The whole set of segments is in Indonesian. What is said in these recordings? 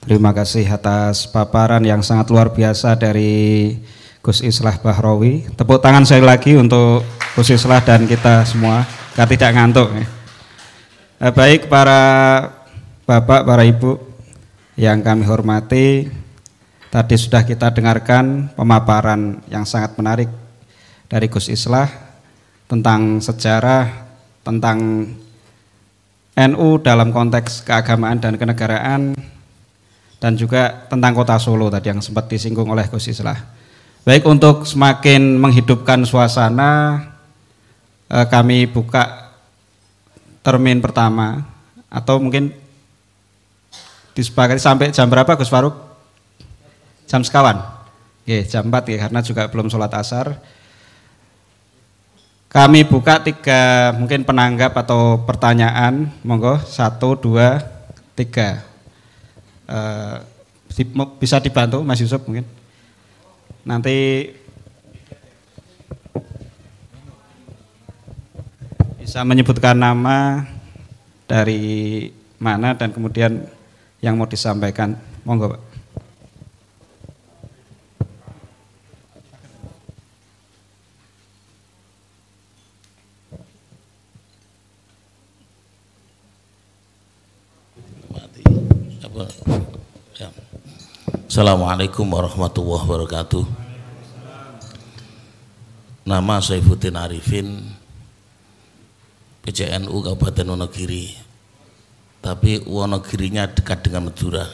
Terima kasih atas paparan yang sangat luar biasa dari Gus Islah Bahrawi. Tepuk tangan saya lagi untuk Gus Islah dan kita semua. Kita tidak ngantuk. Eh, baik para bapak, para ibu yang kami hormati, tadi sudah kita dengarkan pemaparan yang sangat menarik dari Gus Islah tentang sejarah, tentang NU dalam konteks keagamaan dan kenegaraan, dan juga tentang kota Solo tadi yang sempat disinggung oleh Gus Islah. Baik untuk semakin menghidupkan suasana eh, kami buka termin pertama atau mungkin disepakati sampai jam berapa Gus Faruk? Jam sekawan. Oke, jam 4 ya karena juga belum sholat asar. Kami buka tiga mungkin penanggap atau pertanyaan, monggo satu dua tiga uh, bisa dibantu Mas Yusuf mungkin nanti bisa menyebutkan nama dari mana dan kemudian yang mau disampaikan monggo Pak Ya. Assalamualaikum warahmatullahi wabarakatuh Nama Saifuddin Arifin PJNU Kabupaten Wonogiri tapi Wonogirinya dekat dengan Madura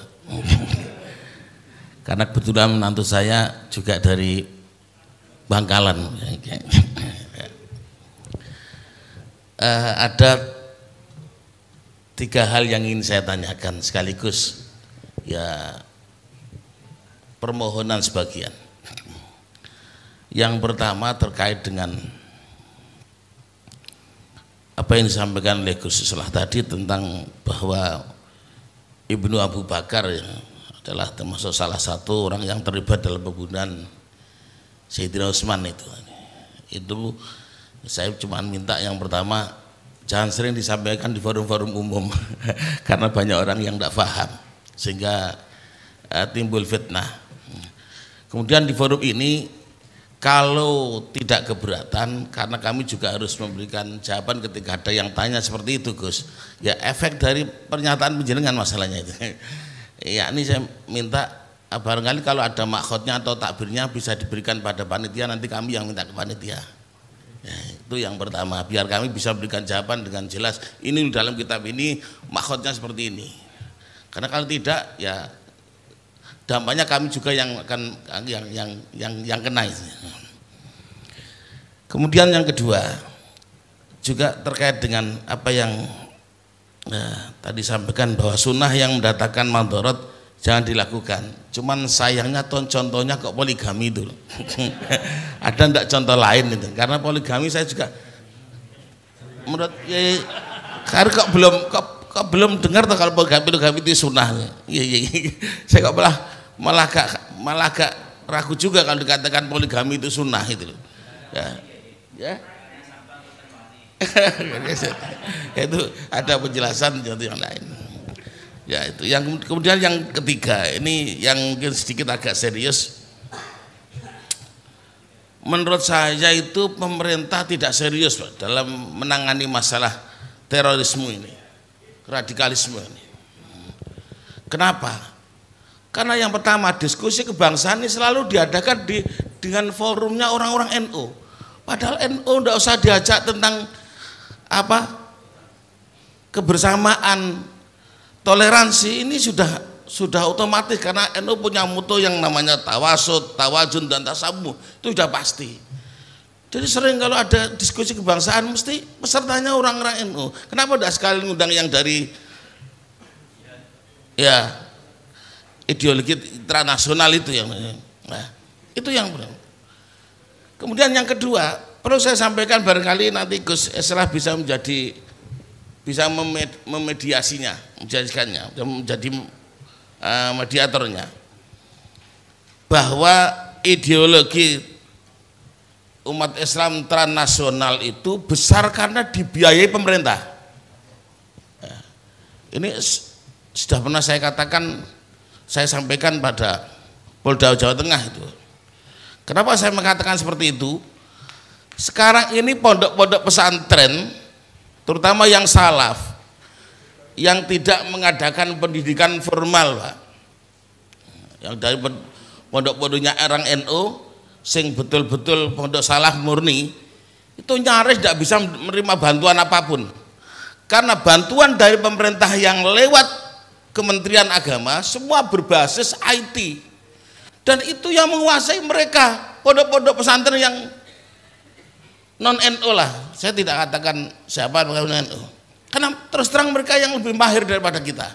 karena kebetulan menantu saya juga dari Bangkalan eh, ada tiga hal yang ingin saya tanyakan sekaligus ya permohonan sebagian. Yang pertama terkait dengan apa yang disampaikan oleh Gus Islah tadi tentang bahwa Ibnu Abu Bakar ya, adalah termasuk salah satu orang yang terlibat dalam pembunuhan Sayyidina Utsman itu. Itu saya cuma minta yang pertama jangan sering disampaikan di forum-forum umum karena banyak orang yang tidak paham sehingga uh, timbul fitnah. Kemudian di forum ini kalau tidak keberatan karena kami juga harus memberikan jawaban ketika ada yang tanya seperti itu Gus. Ya efek dari pernyataan penjenengan masalahnya itu. ya ini saya minta eh, barangkali kalau ada makhotnya atau takbirnya bisa diberikan pada panitia nanti kami yang minta ke panitia. Ya, itu yang pertama, biar kami bisa berikan jawaban dengan jelas. Ini dalam kitab ini makhotnya seperti ini. Karena kalau tidak ya dampaknya kami juga yang akan yang yang yang yang kena. ini Kemudian yang kedua juga terkait dengan apa yang eh, tadi sampaikan bahwa sunnah yang mendatangkan mandorot jangan dilakukan cuman sayangnya contohnya kok poligami itu ada ndak contoh lain itu karena poligami saya juga menurut ya, karena kok belum kok, kok belum dengar tuh kalau poligami poligami itu sunnah ya, ya, ya. saya kok malah malah gak malah gak ragu juga kalau dikatakan poligami itu sunnah itu ya ya. ya itu ada penjelasan contoh yang lain ya itu yang kemudian yang ketiga ini yang mungkin sedikit agak serius menurut saya itu pemerintah tidak serius Pak, dalam menangani masalah terorisme ini radikalisme ini kenapa karena yang pertama diskusi kebangsaan ini selalu diadakan di dengan forumnya orang-orang NU padahal NU tidak usah diajak tentang apa kebersamaan toleransi ini sudah sudah otomatis karena NU punya mutu yang namanya tawasud, tawajun dan tasamu itu sudah pasti. Jadi sering kalau ada diskusi kebangsaan mesti pesertanya orang-orang NU. Kenapa tidak sekali ngundang yang dari ya ideologi internasional itu yang nah, itu yang benar. Kemudian yang kedua perlu saya sampaikan barangkali nanti Gus Esra bisa menjadi bisa memed memediasinya, menjadikannya, menjadi uh, mediatornya. Bahwa ideologi umat Islam transnasional itu besar karena dibiayai pemerintah. Eh, ini sudah pernah saya katakan, saya sampaikan pada Polda Jawa Tengah itu. Kenapa saya mengatakan seperti itu? Sekarang ini pondok-pondok pesantren terutama yang salaf yang tidak mengadakan pendidikan formal Pak. yang dari pondok-pondoknya orang NU sing betul-betul pondok salaf murni itu nyaris tidak bisa menerima bantuan apapun karena bantuan dari pemerintah yang lewat Kementerian Agama semua berbasis IT dan itu yang menguasai mereka pondok-pondok pesantren yang non NU lah saya tidak katakan siapa non NU karena terus terang mereka yang lebih mahir daripada kita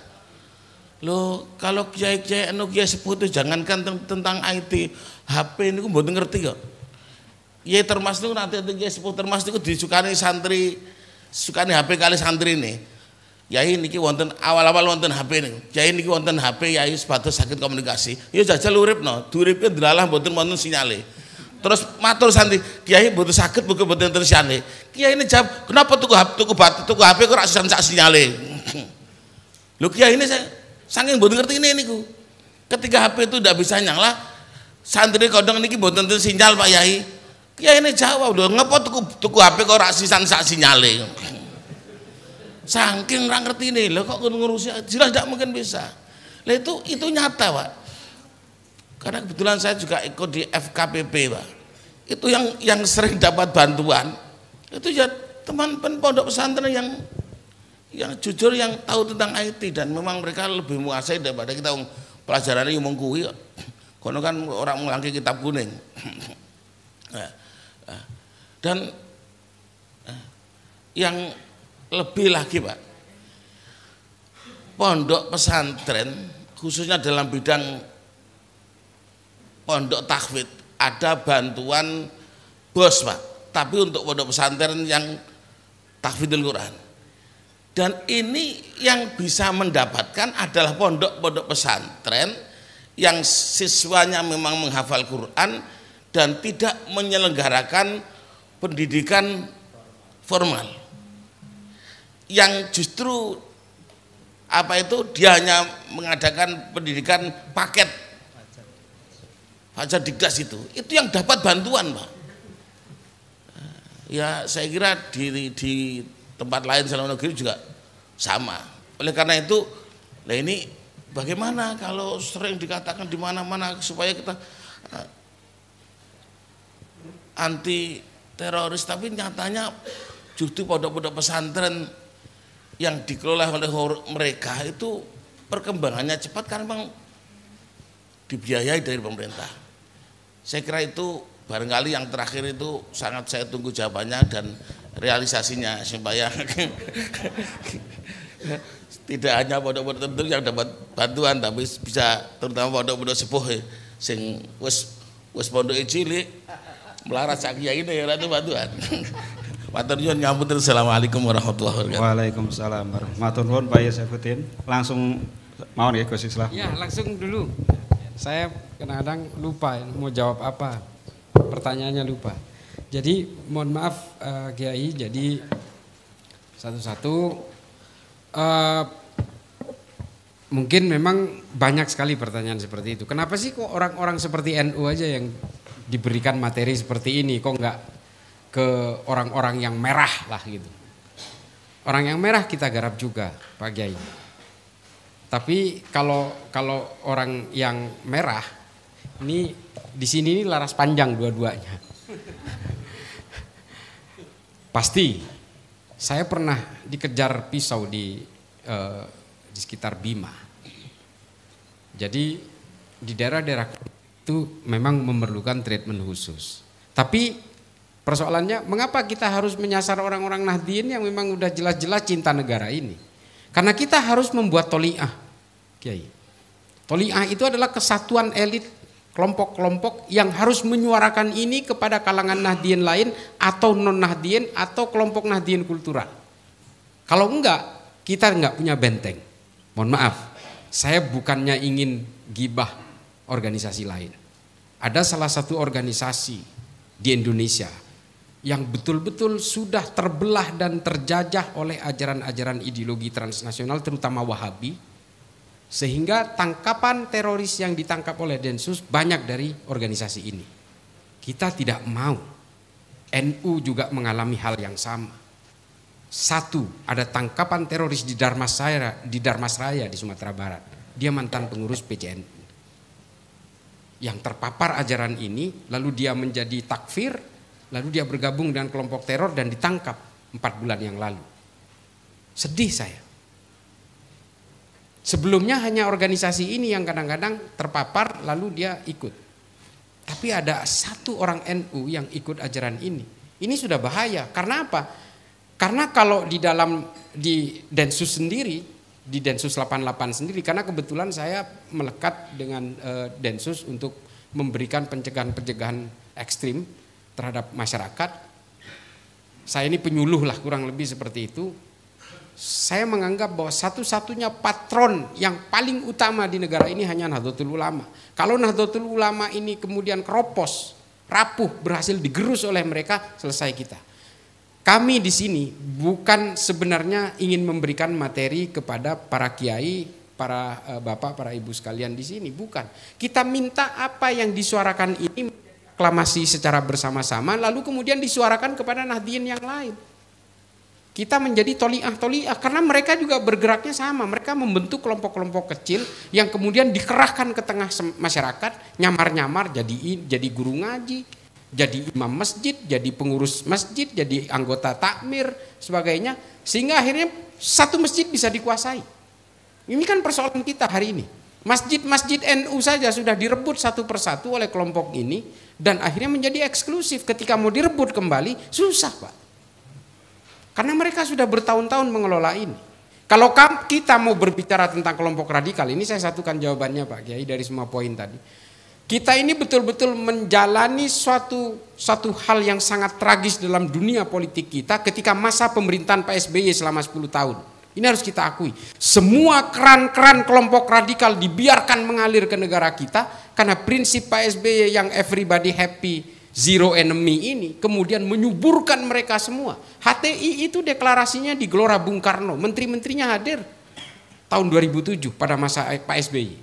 lo kalau kiai kiai NU kiai sepuh jangankan tentang IT HP ini gue belum ngerti kok Ya termasuk nanti itu kiai sepuh termasuk itu disukani santri sukani HP kali santri ini Ya ini ki wonten awal-awal wonten HP ini. Ya ini ki wonten HP ya ini sebatas sakit komunikasi. Ya jajal urip no, duripnya dilalah wonten wonten sinyale. Terus matur santri, kiai butuh sakit buku butuh tersiane. Kiai ini jawab, kenapa tuku HP, tuku batu, tuku HP kok rasa sak sinyale. Lu kiai ini saya saking butuh ngerti ini niku. Ketika HP itu tidak bisa nyala, santri kodong niki butuh sinyal pak yai. Kiai ini jawab udah ngapa tuku tuku HP kok rasa sisan sak sinyale. Saking orang ngerti ini, lo kok ngurusin ya? jelas tidak mungkin bisa. Lah itu itu nyata pak karena kebetulan saya juga ikut di FKPP, Pak. Itu yang yang sering dapat bantuan. Itu ya teman pondok pesantren yang yang jujur yang tahu tentang IT dan memang mereka lebih menguasai daripada kita pelajarannya yang mengkui kono kan orang mengangki kitab kuning nah, nah. dan nah, yang lebih lagi pak pondok pesantren khususnya dalam bidang pondok tahfid ada bantuan bos pak tapi untuk pondok pesantren yang tahfidul Quran dan ini yang bisa mendapatkan adalah pondok-pondok pesantren yang siswanya memang menghafal Quran dan tidak menyelenggarakan pendidikan formal yang justru apa itu dia hanya mengadakan pendidikan paket di gas itu, itu yang dapat bantuan, Pak. Ya, saya kira di, di tempat lain selama negeri juga sama. Oleh karena itu, nah ini bagaimana kalau sering dikatakan di mana-mana supaya kita eh, anti teroris tapi nyatanya justru pondok-pondok pesantren yang dikelola oleh mereka itu perkembangannya cepat karena memang dibiayai dari pemerintah. Saya kira itu barangkali yang terakhir itu sangat saya tunggu jawabannya dan realisasinya supaya tidak hanya pondok-pondok tertentu yang dapat bantuan tapi bisa terutama pondok-pondok sepuh eh, sing wes wes pondok e cilik melarat sak ini ini itu bantuan. Matur nyuwun ngapunten. Assalamualaikum warahmatullahi wabarakatuh. Waalaikumsalam warahmatullahi wabarakatuh. Matur nuwun Pak Yasafuddin. Langsung mau nggih Gus Islah. Ya, langsung dulu. Saya kadang-kadang lupa mau jawab apa. Pertanyaannya lupa. Jadi mohon maaf uh, Kiai, jadi satu-satu uh, mungkin memang banyak sekali pertanyaan seperti itu. Kenapa sih kok orang-orang seperti NU aja yang diberikan materi seperti ini? Kok nggak ke orang-orang yang merah lah gitu? Orang yang merah kita garap juga, Pak Kiai. Tapi kalau kalau orang yang merah ini di sini ini laras panjang dua-duanya. Pasti saya pernah dikejar pisau di eh, di sekitar Bima. Jadi di daerah-daerah itu memang memerlukan treatment khusus. Tapi persoalannya mengapa kita harus menyasar orang-orang Nahdien yang memang udah jelas-jelas cinta negara ini? Karena kita harus membuat toliah. Kiai. Toliah itu adalah kesatuan elit kelompok-kelompok yang harus menyuarakan ini kepada kalangan nahdien lain atau non nahdien atau kelompok nahdien kultural. Kalau enggak, kita enggak punya benteng. Mohon maaf, saya bukannya ingin gibah organisasi lain. Ada salah satu organisasi di Indonesia yang betul-betul sudah terbelah dan terjajah oleh ajaran-ajaran ideologi transnasional terutama Wahabi sehingga tangkapan teroris yang ditangkap oleh Densus banyak dari organisasi ini. Kita tidak mau. NU juga mengalami hal yang sama. Satu, ada tangkapan teroris di Darmasraya, di Darmasraya di Sumatera Barat. Dia mantan pengurus PCNU. Yang terpapar ajaran ini, lalu dia menjadi takfir, lalu dia bergabung dengan kelompok teror dan ditangkap empat bulan yang lalu. Sedih saya. Sebelumnya hanya organisasi ini yang kadang-kadang terpapar lalu dia ikut. Tapi ada satu orang NU yang ikut ajaran ini. Ini sudah bahaya. Karena apa? Karena kalau di dalam di Densus sendiri, di Densus 88 sendiri karena kebetulan saya melekat dengan uh, Densus untuk memberikan pencegahan-pencegahan ekstrim terhadap masyarakat. Saya ini penyuluh lah kurang lebih seperti itu saya menganggap bahwa satu-satunya patron yang paling utama di negara ini hanya Nahdlatul Ulama. Kalau Nahdlatul Ulama ini kemudian keropos, rapuh, berhasil digerus oleh mereka, selesai kita. Kami di sini bukan sebenarnya ingin memberikan materi kepada para kiai, para eh, bapak, para ibu sekalian di sini, bukan. Kita minta apa yang disuarakan ini reklamasi secara bersama-sama lalu kemudian disuarakan kepada nahdien yang lain kita menjadi toliah toliah karena mereka juga bergeraknya sama mereka membentuk kelompok-kelompok kecil yang kemudian dikerahkan ke tengah masyarakat nyamar-nyamar jadi jadi guru ngaji jadi imam masjid jadi pengurus masjid jadi anggota takmir sebagainya sehingga akhirnya satu masjid bisa dikuasai ini kan persoalan kita hari ini masjid-masjid NU saja sudah direbut satu persatu oleh kelompok ini dan akhirnya menjadi eksklusif ketika mau direbut kembali susah pak karena mereka sudah bertahun-tahun mengelola ini. Kalau kita mau berbicara tentang kelompok radikal, ini saya satukan jawabannya Pak Kiai dari semua poin tadi. Kita ini betul-betul menjalani suatu satu hal yang sangat tragis dalam dunia politik kita ketika masa pemerintahan Pak SBY selama 10 tahun. Ini harus kita akui. Semua keran-keran kelompok radikal dibiarkan mengalir ke negara kita karena prinsip Pak SBY yang everybody happy, zero enemy ini kemudian menyuburkan mereka semua. HTI itu deklarasinya di Gelora Bung Karno, menteri-menterinya hadir tahun 2007 pada masa eh, Pak SBY.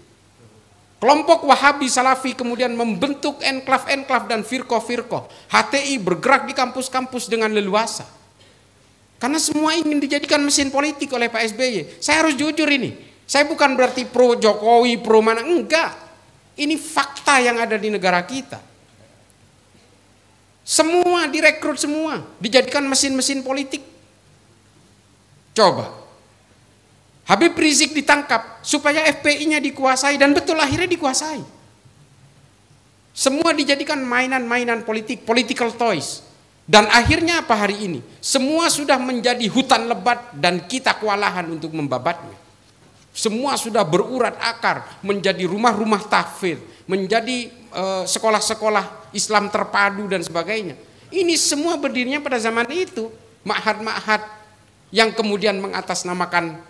Kelompok Wahabi Salafi kemudian membentuk enklav-enklav dan firko-firko. HTI bergerak di kampus-kampus dengan leluasa. Karena semua ingin dijadikan mesin politik oleh Pak SBY. Saya harus jujur ini. Saya bukan berarti pro Jokowi, pro mana. Enggak. Ini fakta yang ada di negara kita. Semua direkrut semua, dijadikan mesin-mesin politik. Coba. Habib Rizik ditangkap supaya FPI-nya dikuasai dan betul akhirnya dikuasai. Semua dijadikan mainan-mainan politik, political toys. Dan akhirnya apa hari ini? Semua sudah menjadi hutan lebat dan kita kewalahan untuk membabatnya. Semua sudah berurat akar menjadi rumah-rumah tahfidz, menjadi eh, sekolah-sekolah Islam terpadu dan sebagainya. Ini semua berdirinya pada zaman itu, ma'had-ma'had yang kemudian mengatasnamakan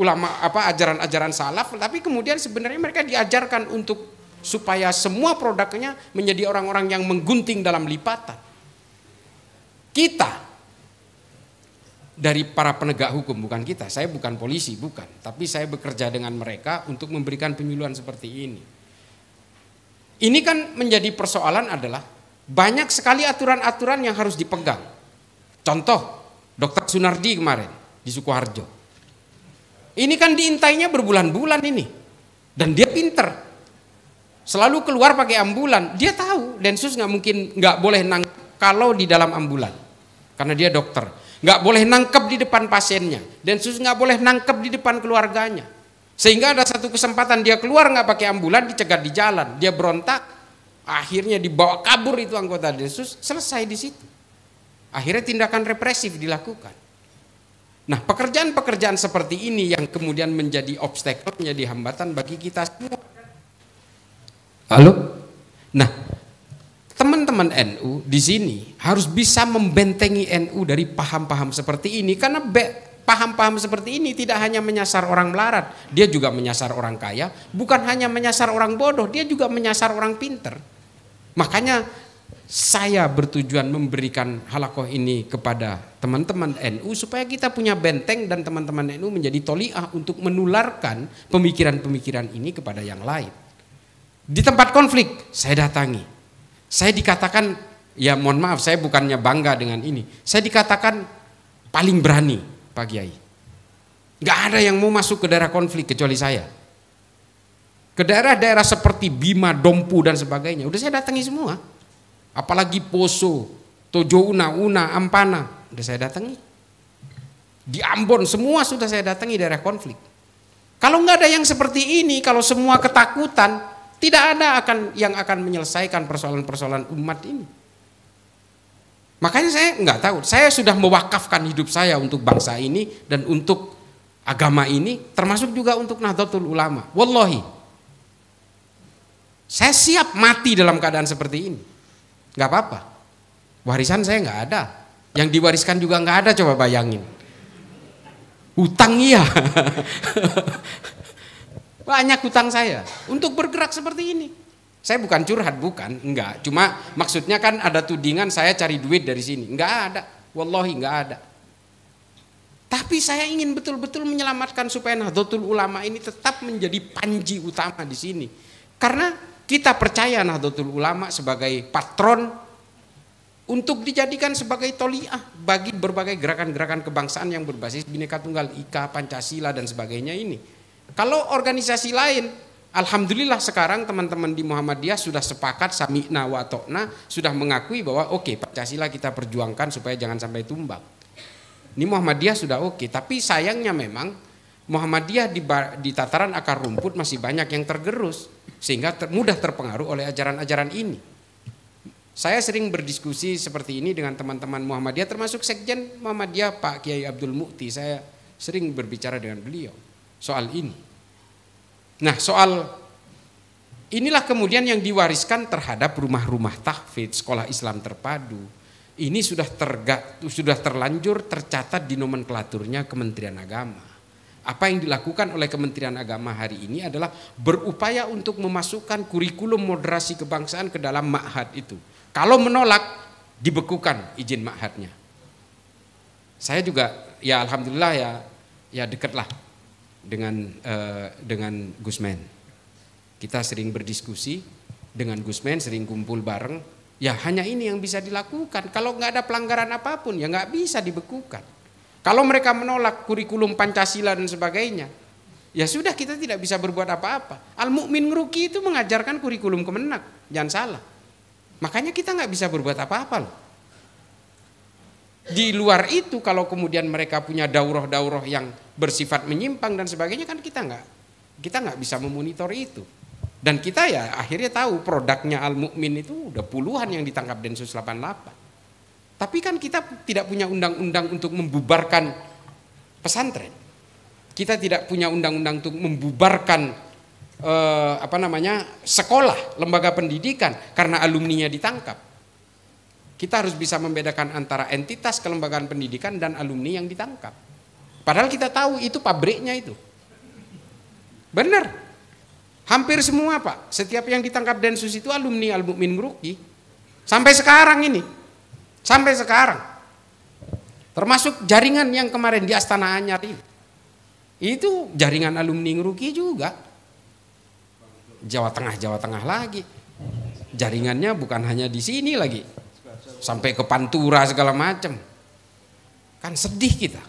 ulama apa ajaran-ajaran salaf, tapi kemudian sebenarnya mereka diajarkan untuk supaya semua produknya menjadi orang-orang yang menggunting dalam lipatan. Kita dari para penegak hukum bukan kita. Saya bukan polisi, bukan, tapi saya bekerja dengan mereka untuk memberikan penyuluhan seperti ini. Ini kan menjadi persoalan adalah banyak sekali aturan-aturan yang harus dipegang. Contoh, Dokter Sunardi kemarin di Sukoharjo. Ini kan diintainya berbulan-bulan ini. Dan dia pinter. Selalu keluar pakai ambulan. Dia tahu Densus nggak mungkin nggak boleh nangkalau kalau di dalam ambulan. Karena dia dokter. Nggak boleh nangkep di depan pasiennya. Densus nggak boleh nangkep di depan keluarganya. Sehingga ada satu kesempatan dia keluar nggak pakai ambulan, dicegat di jalan, dia berontak, akhirnya dibawa kabur itu anggota Yesus selesai di situ. Akhirnya tindakan represif dilakukan. Nah pekerjaan-pekerjaan seperti ini yang kemudian menjadi obstacle, menjadi hambatan bagi kita semua. Halo? Nah teman-teman NU di sini harus bisa membentengi NU dari paham-paham seperti ini karena paham-paham seperti ini tidak hanya menyasar orang melarat, dia juga menyasar orang kaya, bukan hanya menyasar orang bodoh, dia juga menyasar orang pinter. Makanya saya bertujuan memberikan halakoh ini kepada teman-teman NU supaya kita punya benteng dan teman-teman NU menjadi toliah untuk menularkan pemikiran-pemikiran ini kepada yang lain. Di tempat konflik saya datangi. Saya dikatakan ya mohon maaf saya bukannya bangga dengan ini. Saya dikatakan paling berani Pak Kiai. Gak ada yang mau masuk ke daerah konflik kecuali saya. Ke daerah-daerah seperti Bima, Dompu dan sebagainya. Udah saya datangi semua. Apalagi Poso, Tojo Una, Una, Ampana. Udah saya datangi. Di Ambon semua sudah saya datangi daerah konflik. Kalau nggak ada yang seperti ini, kalau semua ketakutan, tidak ada akan yang akan menyelesaikan persoalan-persoalan umat ini. Makanya saya nggak tahu. Saya sudah mewakafkan hidup saya untuk bangsa ini dan untuk agama ini, termasuk juga untuk Nahdlatul Ulama. Wallahi, saya siap mati dalam keadaan seperti ini. Nggak apa-apa. Warisan saya nggak ada. Yang diwariskan juga nggak ada. Coba bayangin. Hutang iya. Banyak hutang saya untuk bergerak seperti ini. Saya bukan curhat, bukan, enggak. Cuma maksudnya kan ada tudingan saya cari duit dari sini. Enggak ada. Wallahi enggak ada. Tapi saya ingin betul-betul menyelamatkan supaya Nahdlatul Ulama ini tetap menjadi panji utama di sini. Karena kita percaya Nahdlatul Ulama sebagai patron untuk dijadikan sebagai toliah bagi berbagai gerakan-gerakan kebangsaan yang berbasis Bhinneka Tunggal Ika, Pancasila dan sebagainya ini. Kalau organisasi lain Alhamdulillah sekarang teman-teman di Muhammadiyah sudah sepakat sami'na wa to'na, sudah mengakui bahwa oke okay, Pancasila kita perjuangkan supaya jangan sampai tumbang. Ini Muhammadiyah sudah oke, okay. tapi sayangnya memang Muhammadiyah di, di tataran akar rumput masih banyak yang tergerus sehingga ter, mudah terpengaruh oleh ajaran-ajaran ini. Saya sering berdiskusi seperti ini dengan teman-teman Muhammadiyah termasuk Sekjen Muhammadiyah Pak Kiai Abdul Mukti. Saya sering berbicara dengan beliau soal ini Nah soal inilah kemudian yang diwariskan terhadap rumah-rumah tahfidz, sekolah Islam terpadu. Ini sudah terga, sudah terlanjur tercatat di nomenklaturnya Kementerian Agama. Apa yang dilakukan oleh Kementerian Agama hari ini adalah berupaya untuk memasukkan kurikulum moderasi kebangsaan ke dalam ma'had itu. Kalau menolak, dibekukan izin ma'hadnya. Saya juga ya alhamdulillah ya ya dekatlah dengan uh, dengan Gusman. Kita sering berdiskusi dengan Gusman, sering kumpul bareng. Ya hanya ini yang bisa dilakukan. Kalau nggak ada pelanggaran apapun ya nggak bisa dibekukan. Kalau mereka menolak kurikulum Pancasila dan sebagainya, ya sudah kita tidak bisa berbuat apa-apa. Al Mukmin Ruki itu mengajarkan kurikulum kemenak, jangan salah. Makanya kita nggak bisa berbuat apa-apa loh. Di luar itu kalau kemudian mereka punya daurah-daurah yang bersifat menyimpang dan sebagainya kan kita nggak kita nggak bisa memonitor itu. Dan kita ya akhirnya tahu produknya Al Mukmin itu udah puluhan yang ditangkap Densus 88. Tapi kan kita tidak punya undang-undang untuk membubarkan pesantren. Kita tidak punya undang-undang untuk membubarkan eh, apa namanya sekolah, lembaga pendidikan karena alumninya ditangkap. Kita harus bisa membedakan antara entitas kelembagaan pendidikan dan alumni yang ditangkap. Padahal kita tahu itu pabriknya itu. Benar. Hampir semua Pak, setiap yang ditangkap Densus itu alumni Al-Mu'min Meruki. Sampai sekarang ini. Sampai sekarang. Termasuk jaringan yang kemarin di Astana Anyar ini. Itu jaringan alumni Ngeruki juga. Jawa Tengah, Jawa Tengah lagi. Jaringannya bukan hanya di sini lagi, sampai ke Pantura segala macam. Kan sedih kita.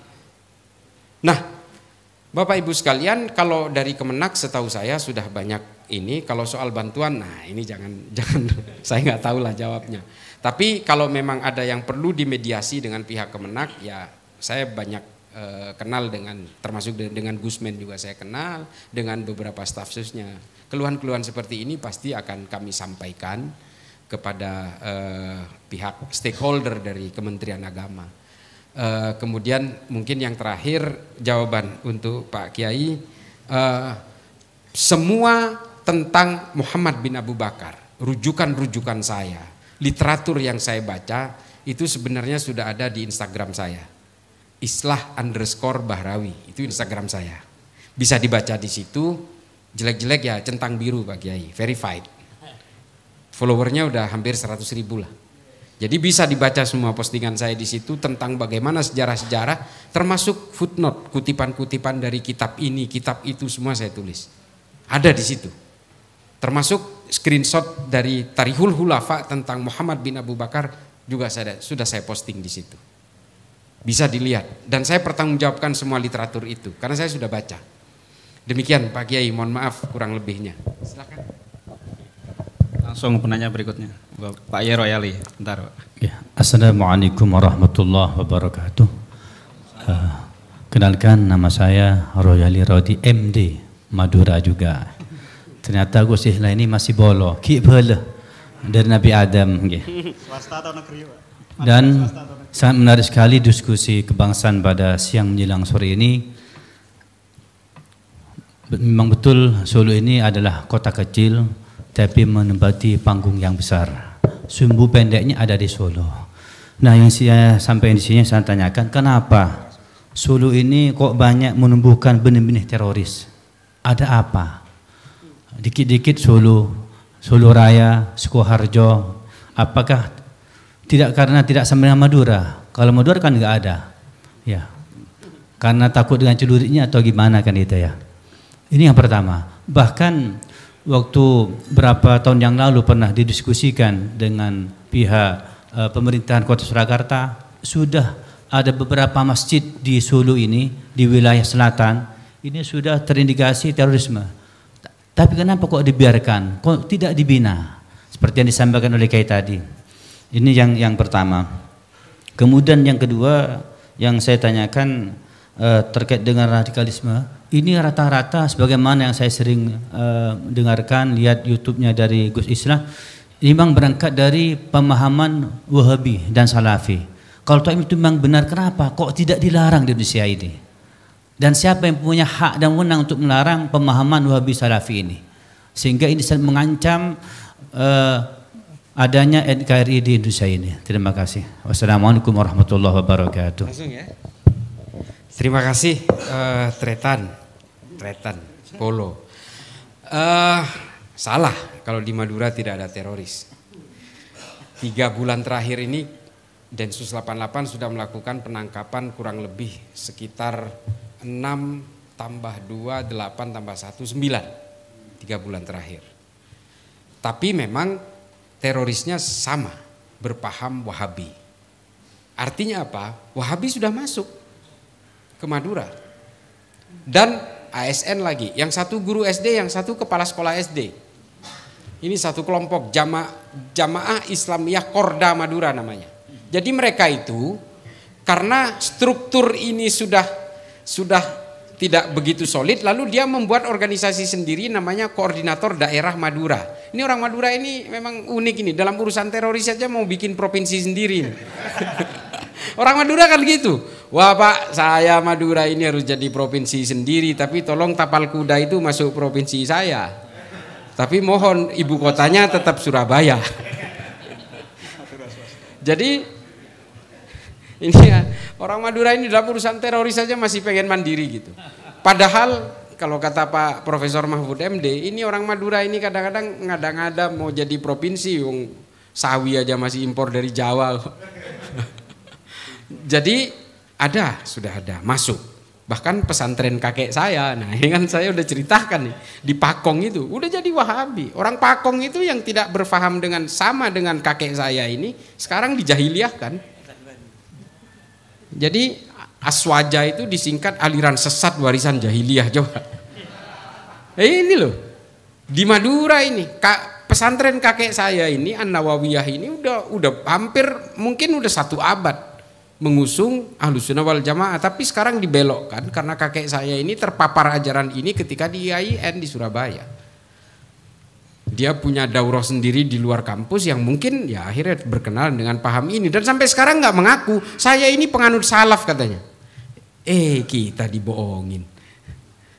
Nah, Bapak Ibu sekalian, kalau dari Kemenak setahu saya sudah banyak ini kalau soal bantuan, nah ini jangan jangan saya nggak tahu lah jawabnya. Tapi kalau memang ada yang perlu dimediasi dengan pihak Kemenak, ya saya banyak eh, kenal dengan termasuk dengan Gusmen juga saya kenal dengan beberapa staf susnya keluhan-keluhan seperti ini pasti akan kami sampaikan kepada eh, pihak stakeholder dari Kementerian Agama. Eh, kemudian mungkin yang terakhir jawaban untuk Pak Kiai, eh, semua tentang Muhammad bin Abu Bakar, rujukan-rujukan saya, literatur yang saya baca itu sebenarnya sudah ada di Instagram saya. Islah underscore Bahrawi, itu Instagram saya. Bisa dibaca di situ, jelek-jelek ya centang biru Pak Kiai, verified followernya udah hampir 100 ribu lah. Jadi bisa dibaca semua postingan saya di situ tentang bagaimana sejarah-sejarah termasuk footnote, kutipan-kutipan dari kitab ini, kitab itu semua saya tulis. Ada di situ. Termasuk screenshot dari Tarihul Hulafa tentang Muhammad bin Abu Bakar juga saya, sudah saya posting di situ. Bisa dilihat dan saya pertanggungjawabkan semua literatur itu karena saya sudah baca. Demikian Pak Kiai, mohon maaf kurang lebihnya. Silakan. Langsung penanya berikutnya, Pak Yero Yali. Bentar, Ya. Assalamualaikum warahmatullahi wabarakatuh. Uh, kenalkan nama saya Royali Rodi MD Madura juga. Ternyata Gus Ihla ini masih bolo, kibel dari Nabi Adam. Dan sangat menarik sekali diskusi kebangsaan pada siang menjelang sore ini. Memang betul Solo ini adalah kota kecil, tapi menempati panggung yang besar. Sumbu pendeknya ada di Solo. Nah, yang saya eh, sampai di sini saya tanyakan kenapa Solo ini kok banyak menumbuhkan benih-benih teroris? Ada apa? Dikit-dikit Solo, Solo Raya, Sukoharjo. Apakah tidak karena tidak sama dengan Madura? Kalau Madura kan nggak ada. Ya. Karena takut dengan celuritnya atau gimana kan itu ya. Ini yang pertama. Bahkan waktu berapa tahun yang lalu pernah didiskusikan dengan pihak e, pemerintahan Kota Surakarta sudah ada beberapa masjid di Solo ini di wilayah selatan ini sudah terindikasi terorisme. Tapi kenapa kok dibiarkan? Kok tidak dibina? Seperti yang disampaikan oleh Kiai tadi. Ini yang yang pertama. Kemudian yang kedua yang saya tanyakan uh, terkait dengan radikalisme ini rata-rata sebagaimana yang saya sering uh, dengarkan lihat YouTube-nya dari Gus Islah ini memang berangkat dari pemahaman Wahabi dan Salafi. Kalau Taib itu memang benar kenapa? Kok tidak dilarang di Indonesia ini? Dan siapa yang punya hak dan wewenang untuk melarang pemahaman Wahabi Salafi ini? Sehingga ini mengancam uh, adanya NKRI di Indonesia ini. Terima kasih. Wassalamualaikum warahmatullahi wabarakatuh. Langsung ya. Terima kasih uh, Tretan, Tretan, Polo. Uh, salah kalau di Madura tidak ada teroris. Tiga bulan terakhir ini Densus 88 sudah melakukan penangkapan kurang lebih sekitar 6 tambah 2, 8 tambah 1, 9. Tiga bulan terakhir. Tapi memang terorisnya sama, berpaham Wahabi. Artinya apa? Wahabi sudah masuk ke Madura. Dan ASN lagi, yang satu guru SD, yang satu kepala sekolah SD. Ini satu kelompok jama, jamaah Islamiyah Korda Madura namanya. Jadi mereka itu karena struktur ini sudah sudah tidak begitu solid, lalu dia membuat organisasi sendiri namanya Koordinator Daerah Madura. Ini orang Madura ini memang unik ini, dalam urusan teroris saja mau bikin provinsi sendiri. Orang Madura kan gitu. Wah Pak, saya Madura ini harus jadi provinsi sendiri, tapi tolong tapal kuda itu masuk provinsi saya. Tapi mohon ibu kotanya tetap Surabaya. Jadi ini ya, orang Madura ini dalam urusan teroris saja masih pengen mandiri gitu. Padahal kalau kata Pak Profesor Mahfud MD, ini orang Madura ini kadang-kadang ngada-ngada mau jadi provinsi, sawi aja masih impor dari Jawa. Jadi ada, sudah ada, masuk. Bahkan pesantren kakek saya, nah ini kan saya udah ceritakan nih, di Pakong itu udah jadi Wahabi. Orang Pakong itu yang tidak berfaham dengan sama dengan kakek saya ini, sekarang dijahiliah kan. Jadi aswaja itu disingkat aliran sesat warisan jahiliyah coba. Eh, ini loh, di Madura ini, kak, pesantren kakek saya ini An Nawawiyah ini udah udah hampir mungkin udah satu abad mengusung sunnah wal jamaah tapi sekarang dibelokkan karena kakek saya ini terpapar ajaran ini ketika di IAIN di Surabaya dia punya daurah sendiri di luar kampus yang mungkin ya akhirnya berkenalan dengan paham ini dan sampai sekarang nggak mengaku saya ini penganut salaf katanya eh kita dibohongin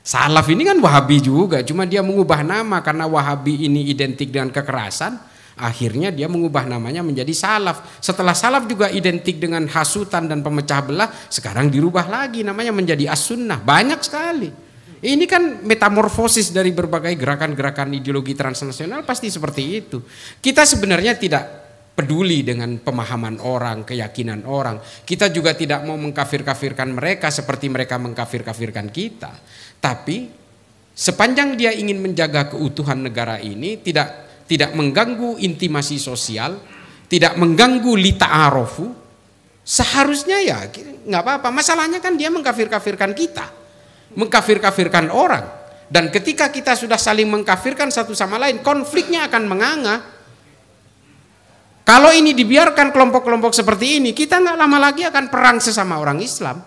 salaf ini kan wahabi juga cuma dia mengubah nama karena wahabi ini identik dengan kekerasan Akhirnya dia mengubah namanya menjadi salaf. Setelah salaf juga identik dengan hasutan dan pemecah belah, sekarang dirubah lagi namanya menjadi as-sunnah. Banyak sekali. Ini kan metamorfosis dari berbagai gerakan-gerakan ideologi transnasional pasti seperti itu. Kita sebenarnya tidak peduli dengan pemahaman orang, keyakinan orang. Kita juga tidak mau mengkafir-kafirkan mereka seperti mereka mengkafir-kafirkan kita. Tapi sepanjang dia ingin menjaga keutuhan negara ini tidak tidak mengganggu intimasi sosial, tidak mengganggu lita arofu, seharusnya ya nggak apa-apa. Masalahnya kan dia mengkafir-kafirkan kita, mengkafir-kafirkan orang. Dan ketika kita sudah saling mengkafirkan satu sama lain, konfliknya akan menganga. Kalau ini dibiarkan kelompok-kelompok seperti ini, kita nggak lama lagi akan perang sesama orang Islam.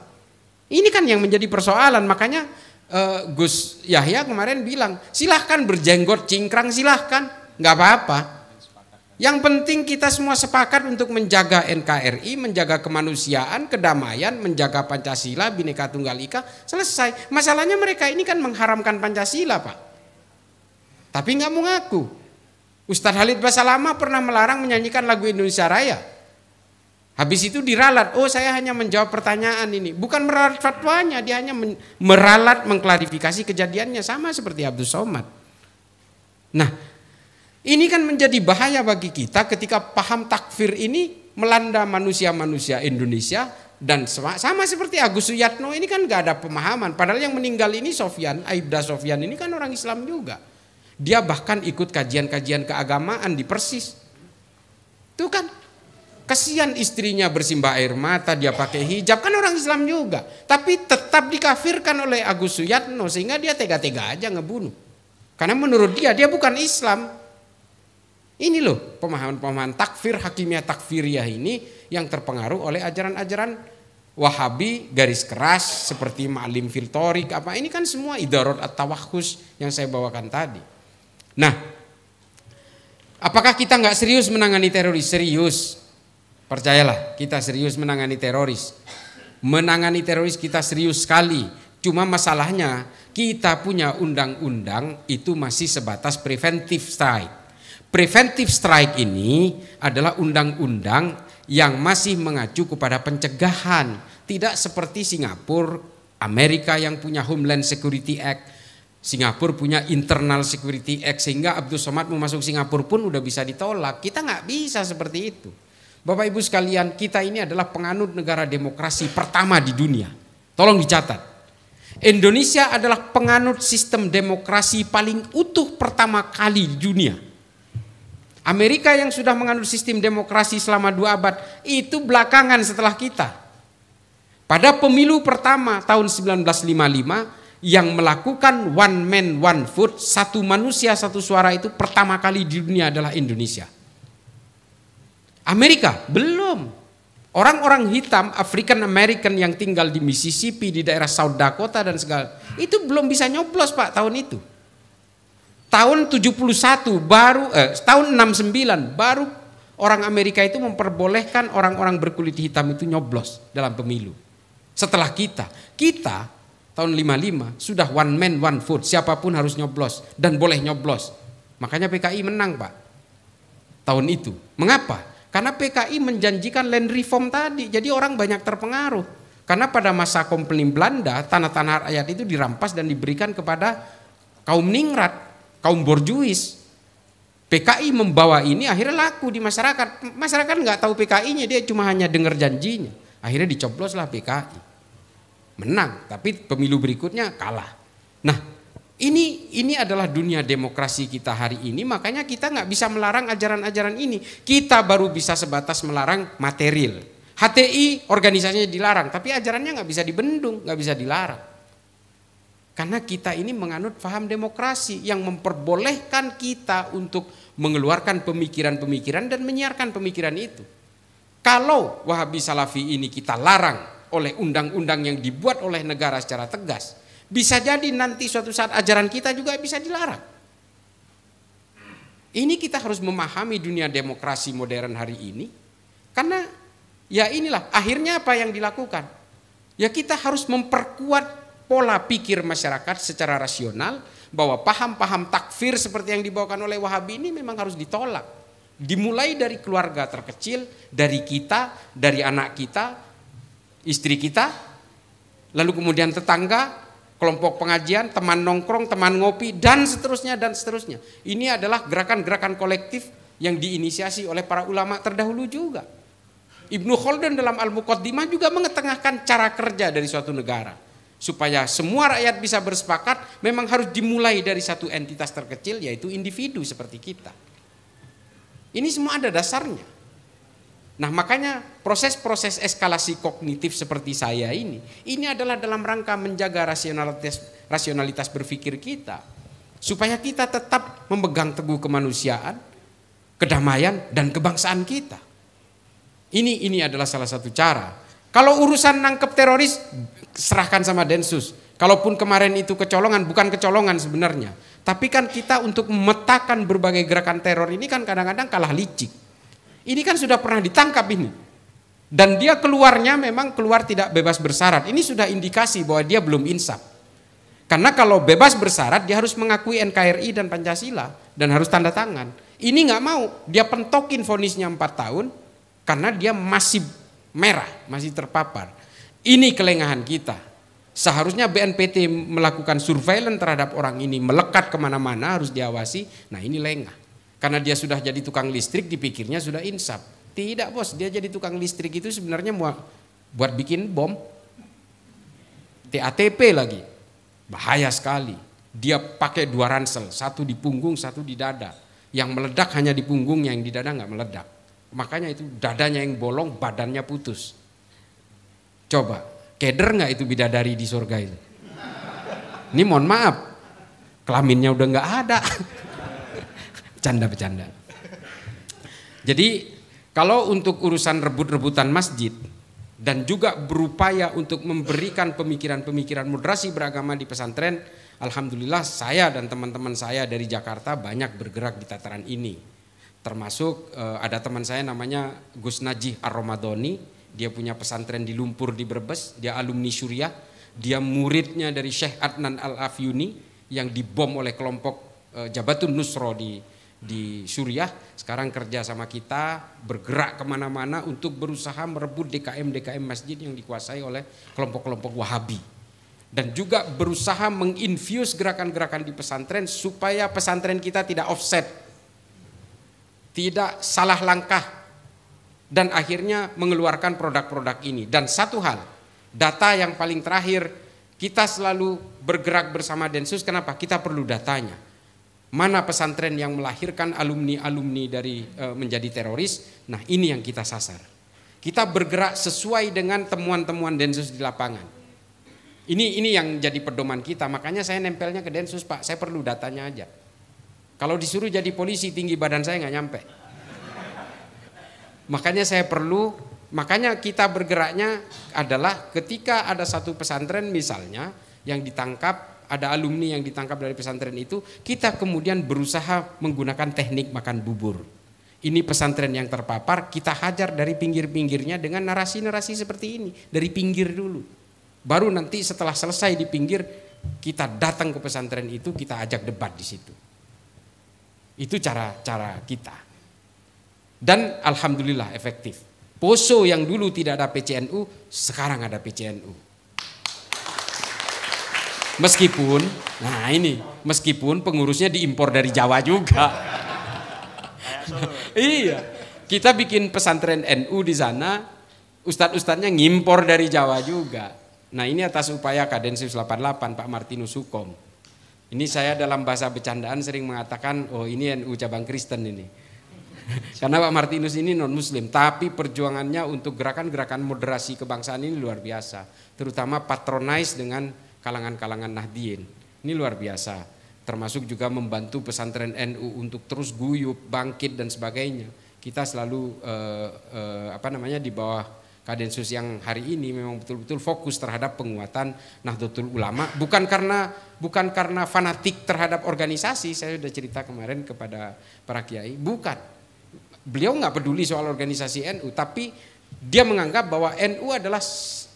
Ini kan yang menjadi persoalan, makanya uh, Gus Yahya kemarin bilang, silahkan berjenggot cingkrang silahkan nggak apa-apa. Yang penting kita semua sepakat untuk menjaga NKRI, menjaga kemanusiaan, kedamaian, menjaga Pancasila, Bhinneka Tunggal Ika, selesai. Masalahnya mereka ini kan mengharamkan Pancasila, Pak. Tapi nggak mau ngaku. Ustadz Halid Basalama pernah melarang menyanyikan lagu Indonesia Raya. Habis itu diralat, oh saya hanya menjawab pertanyaan ini. Bukan meralat fatwanya, dia hanya meralat mengklarifikasi kejadiannya. Sama seperti Abdul Somad. Nah, ini kan menjadi bahaya bagi kita ketika paham takfir ini melanda manusia-manusia Indonesia dan sama, seperti Agus Suyatno ini kan gak ada pemahaman. Padahal yang meninggal ini Sofyan, Aibda Sofyan ini kan orang Islam juga. Dia bahkan ikut kajian-kajian keagamaan di Persis. Itu kan kasihan istrinya bersimbah air mata, dia pakai hijab, kan orang Islam juga. Tapi tetap dikafirkan oleh Agus Suyatno sehingga dia tega-tega aja ngebunuh. Karena menurut dia, dia bukan Islam. Ini loh pemahaman-pemahaman takfir hakimiyah takfiriyah ini yang terpengaruh oleh ajaran-ajaran Wahabi garis keras seperti Ma'lim filtorik apa ini kan semua idarot atau wakhus yang saya bawakan tadi. Nah, apakah kita nggak serius menangani teroris? Serius. Percayalah, kita serius menangani teroris. Menangani teroris kita serius sekali. Cuma masalahnya kita punya undang-undang itu masih sebatas preventif side. Preventive strike ini adalah undang-undang yang masih mengacu kepada pencegahan, tidak seperti Singapura, Amerika yang punya Homeland Security Act. Singapura punya internal security act sehingga Abdul Somad mau masuk Singapura pun udah bisa ditolak. Kita nggak bisa seperti itu. Bapak Ibu sekalian, kita ini adalah penganut negara demokrasi pertama di dunia. Tolong dicatat. Indonesia adalah penganut sistem demokrasi paling utuh pertama kali di dunia. Amerika yang sudah menganut sistem demokrasi selama dua abad itu belakangan setelah kita. Pada pemilu pertama tahun 1955 yang melakukan one man one vote, satu manusia satu suara itu pertama kali di dunia adalah Indonesia. Amerika belum. Orang-orang hitam African American yang tinggal di Mississippi, di daerah South Dakota dan segala itu belum bisa nyoblos Pak tahun itu. Tahun 71 baru eh, tahun 69 baru orang Amerika itu memperbolehkan orang-orang berkulit hitam itu nyoblos dalam pemilu. Setelah kita, kita tahun 55 sudah one man one vote, siapapun harus nyoblos dan boleh nyoblos. Makanya PKI menang, Pak. Tahun itu. Mengapa? Karena PKI menjanjikan land reform tadi, jadi orang banyak terpengaruh. Karena pada masa komplain Belanda, tanah-tanah rakyat itu dirampas dan diberikan kepada kaum ningrat kaum borjuis. PKI membawa ini akhirnya laku di masyarakat. Masyarakat nggak tahu PKI-nya, dia cuma hanya dengar janjinya. Akhirnya dicobloslah PKI. Menang, tapi pemilu berikutnya kalah. Nah, ini ini adalah dunia demokrasi kita hari ini, makanya kita nggak bisa melarang ajaran-ajaran ini. Kita baru bisa sebatas melarang material. HTI organisasinya dilarang, tapi ajarannya nggak bisa dibendung, nggak bisa dilarang. Karena kita ini menganut faham demokrasi yang memperbolehkan kita untuk mengeluarkan pemikiran-pemikiran dan menyiarkan pemikiran itu. Kalau Wahabi Salafi ini kita larang oleh undang-undang yang dibuat oleh negara secara tegas, bisa jadi nanti suatu saat ajaran kita juga bisa dilarang. Ini kita harus memahami dunia demokrasi modern hari ini karena ya inilah akhirnya apa yang dilakukan. Ya kita harus memperkuat pola pikir masyarakat secara rasional bahwa paham-paham takfir seperti yang dibawakan oleh Wahabi ini memang harus ditolak. Dimulai dari keluarga terkecil, dari kita, dari anak kita, istri kita, lalu kemudian tetangga, kelompok pengajian, teman nongkrong, teman ngopi, dan seterusnya, dan seterusnya. Ini adalah gerakan-gerakan kolektif yang diinisiasi oleh para ulama terdahulu juga. Ibnu Khaldun dalam Al-Muqaddimah juga mengetengahkan cara kerja dari suatu negara supaya semua rakyat bisa bersepakat memang harus dimulai dari satu entitas terkecil yaitu individu seperti kita. Ini semua ada dasarnya. Nah, makanya proses-proses eskalasi kognitif seperti saya ini ini adalah dalam rangka menjaga rasionalitas rasionalitas berpikir kita supaya kita tetap memegang teguh kemanusiaan, kedamaian dan kebangsaan kita. Ini ini adalah salah satu cara. Kalau urusan nangkep teroris serahkan sama Densus. Kalaupun kemarin itu kecolongan, bukan kecolongan sebenarnya. Tapi kan kita untuk memetakan berbagai gerakan teror ini kan kadang-kadang kalah licik. Ini kan sudah pernah ditangkap ini. Dan dia keluarnya memang keluar tidak bebas bersarat. Ini sudah indikasi bahwa dia belum insaf. Karena kalau bebas bersarat dia harus mengakui NKRI dan Pancasila dan harus tanda tangan. Ini nggak mau, dia pentokin vonisnya 4 tahun karena dia masih merah, masih terpapar. Ini kelengahan kita. Seharusnya BNPT melakukan surveillance terhadap orang ini, melekat kemana-mana, harus diawasi. Nah ini lengah. Karena dia sudah jadi tukang listrik, dipikirnya sudah insaf. Tidak bos, dia jadi tukang listrik itu sebenarnya buat bikin bom. TATP lagi. Bahaya sekali. Dia pakai dua ransel, satu di punggung, satu di dada. Yang meledak hanya di punggungnya, yang di dada nggak meledak. Makanya itu dadanya yang bolong, badannya putus. Coba, keder nggak itu bidadari di surga itu? Ini mohon maaf, kelaminnya udah nggak ada. canda bercanda Jadi kalau untuk urusan rebut-rebutan masjid dan juga berupaya untuk memberikan pemikiran-pemikiran moderasi beragama di pesantren, alhamdulillah saya dan teman-teman saya dari Jakarta banyak bergerak di tataran ini. Termasuk eh, ada teman saya namanya Gus Najih Ar-Romadoni, dia punya pesantren di Lumpur di Brebes, dia alumni Suriah, dia muridnya dari Syekh Adnan Al-Afyuni yang dibom oleh kelompok eh, Jabatun Nusro di di Suriah. Sekarang kerja sama kita bergerak kemana-mana untuk berusaha merebut DKM-DKM masjid yang dikuasai oleh kelompok-kelompok Wahabi. Dan juga berusaha menginfuse gerakan-gerakan di pesantren supaya pesantren kita tidak offset, tidak salah langkah dan akhirnya mengeluarkan produk-produk ini. Dan satu hal, data yang paling terakhir kita selalu bergerak bersama Densus kenapa? Kita perlu datanya. Mana pesantren yang melahirkan alumni-alumni dari e, menjadi teroris? Nah, ini yang kita sasar. Kita bergerak sesuai dengan temuan-temuan Densus di lapangan. Ini ini yang jadi pedoman kita. Makanya saya nempelnya ke Densus, Pak. Saya perlu datanya aja. Kalau disuruh jadi polisi tinggi badan saya nggak nyampe. Makanya saya perlu, makanya kita bergeraknya adalah ketika ada satu pesantren misalnya yang ditangkap, ada alumni yang ditangkap dari pesantren itu, kita kemudian berusaha menggunakan teknik makan bubur. Ini pesantren yang terpapar, kita hajar dari pinggir-pinggirnya dengan narasi-narasi seperti ini, dari pinggir dulu. Baru nanti setelah selesai di pinggir, kita datang ke pesantren itu, kita ajak debat di situ. Itu cara-cara kita. Dan alhamdulillah efektif. Poso yang dulu tidak ada PCNU, sekarang ada PCNU. Meskipun, nah ini, meskipun pengurusnya diimpor dari Jawa juga. iya, kita bikin pesantren NU di sana, ustadz-ustadznya ngimpor dari Jawa juga. Nah ini atas upaya Kadensus 88 Pak Martinus Sukom. Ini saya dalam bahasa bercandaan sering mengatakan, oh ini NU cabang Kristen ini. Karena Pak Martinus ini non muslim, tapi perjuangannya untuk gerakan-gerakan moderasi kebangsaan ini luar biasa, terutama patronize dengan kalangan-kalangan Nahdien. Ini luar biasa, termasuk juga membantu pesantren NU untuk terus guyup, bangkit dan sebagainya. Kita selalu eh, eh, apa namanya di bawah Kadensus yang hari ini memang betul-betul fokus terhadap penguatan Nahdlatul Ulama bukan karena bukan karena fanatik terhadap organisasi saya sudah cerita kemarin kepada para kiai bukan Beliau nggak peduli soal organisasi NU, tapi dia menganggap bahwa NU adalah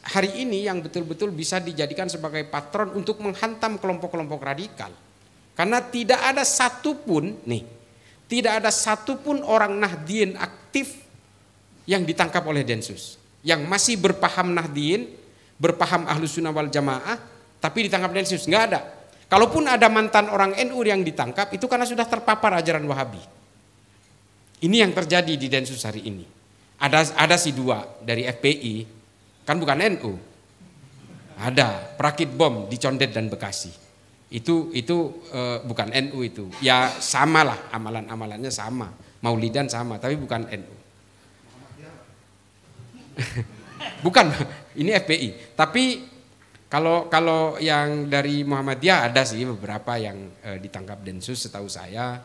hari ini yang betul-betul bisa dijadikan sebagai patron untuk menghantam kelompok-kelompok radikal. Karena tidak ada satupun nih, tidak ada satupun orang Nahdien aktif yang ditangkap oleh Densus, yang masih berpaham Nahdien, berpaham ahlus sunnah wal jamaah, tapi ditangkap Densus nggak ada. Kalaupun ada mantan orang NU yang ditangkap itu karena sudah terpapar ajaran Wahabi. Ini yang terjadi di Densus hari ini. Ada ada si dua dari FPI, kan bukan NU. Ada perakit bom di Condet dan Bekasi. Itu itu eh, bukan NU itu. Ya samalah amalan-amalannya sama. Maulidan sama, tapi bukan NU. bukan, ini FPI. Tapi kalau kalau yang dari Muhammadiyah ada sih beberapa yang eh, ditangkap Densus setahu saya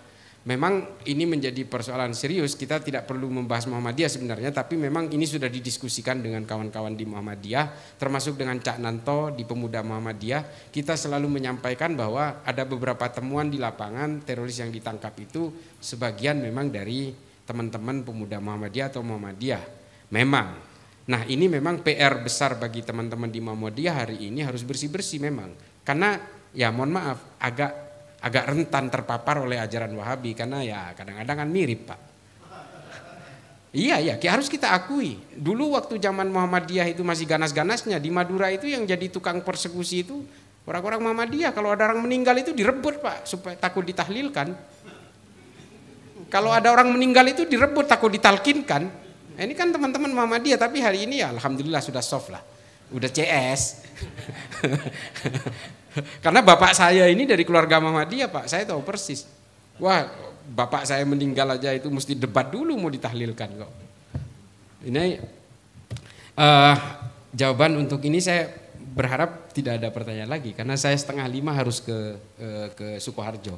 Memang ini menjadi persoalan serius, kita tidak perlu membahas Muhammadiyah sebenarnya, tapi memang ini sudah didiskusikan dengan kawan-kawan di Muhammadiyah, termasuk dengan Cak Nanto di Pemuda Muhammadiyah. Kita selalu menyampaikan bahwa ada beberapa temuan di lapangan teroris yang ditangkap itu sebagian memang dari teman-teman Pemuda Muhammadiyah atau Muhammadiyah. Memang. Nah ini memang PR besar bagi teman-teman di Muhammadiyah hari ini harus bersih-bersih memang. Karena ya mohon maaf agak agak rentan terpapar oleh ajaran Wahabi karena ya kadang-kadang kan mirip Pak. Iya ya harus kita akui. Dulu waktu zaman Muhammadiyah itu masih ganas-ganasnya di Madura itu yang jadi tukang persekusi itu orang-orang Muhammadiyah kalau ada orang meninggal itu direbut Pak supaya takut ditahlilkan. Kalau ada orang meninggal itu direbut takut ditalkinkan. Nah, ini kan teman-teman Muhammadiyah tapi hari ini ya alhamdulillah sudah soft lah. Udah CS. Karena bapak saya ini dari keluarga Muhammadiyah Pak, saya tahu persis. Wah, bapak saya meninggal aja itu mesti debat dulu mau ditahlilkan kok. Ini uh, jawaban untuk ini saya berharap tidak ada pertanyaan lagi karena saya setengah lima harus ke uh, ke Sukoharjo.